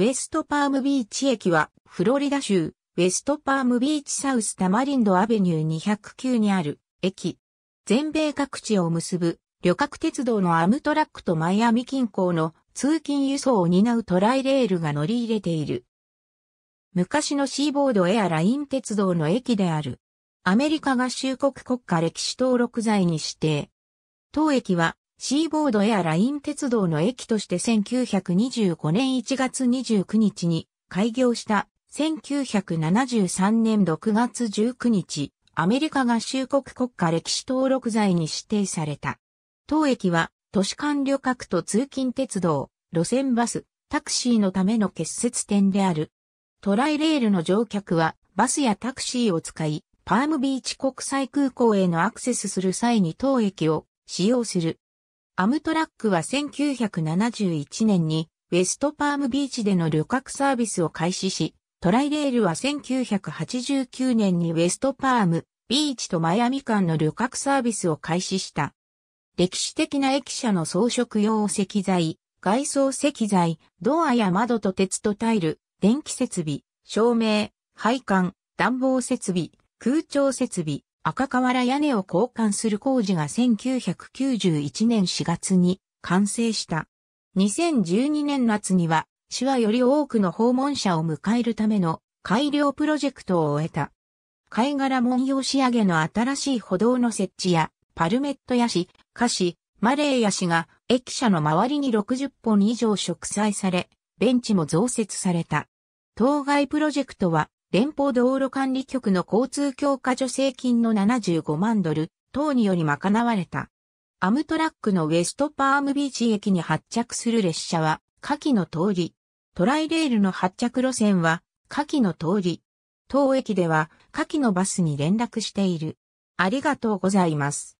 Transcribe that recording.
ウェストパームビーチ駅は、フロリダ州、ウェストパームビーチサウスタマリンドアベニュー209にある、駅。全米各地を結ぶ、旅客鉄道のアムトラックとマイアミ近郊の通勤輸送を担うトライレールが乗り入れている。昔のシーボードエアライン鉄道の駅である。アメリカ合衆国国家歴史登録財に指定。当駅はシーボードエアライン鉄道の駅として1925年1月29日に開業した1973年6月19日、アメリカ合衆国国家歴史登録財に指定された。当駅は都市間旅客と通勤鉄道、路線バス、タクシーのための結節点である。トライレールの乗客はバスやタクシーを使い、パームビーチ国際空港へのアクセスする際に当駅を使用する。アムトラックは1971年にウェストパームビーチでの旅客サービスを開始し、トライレールは1989年にウェストパームビーチとマイアミ間の旅客サービスを開始した。歴史的な駅舎の装飾用石材、外装石材、ドアや窓と鉄とタイル、電気設備、照明、配管、暖房設備、空調設備、赤瓦屋根を交換する工事が1991年4月に完成した。2012年夏には、市はより多くの訪問者を迎えるための改良プロジェクトを終えた。貝殻文様仕上げの新しい歩道の設置や、パルメットヤシ、カシ、マレーヤシが駅舎の周りに60本以上植栽され、ベンチも増設された。当該プロジェクトは連邦道路管理局の交通強化助成金の75万ドル等により賄われた。アムトラックのウェストパームビーチ駅に発着する列車は下記の通り。トライレールの発着路線は下記の通り。当駅では下記のバスに連絡している。ありがとうございます。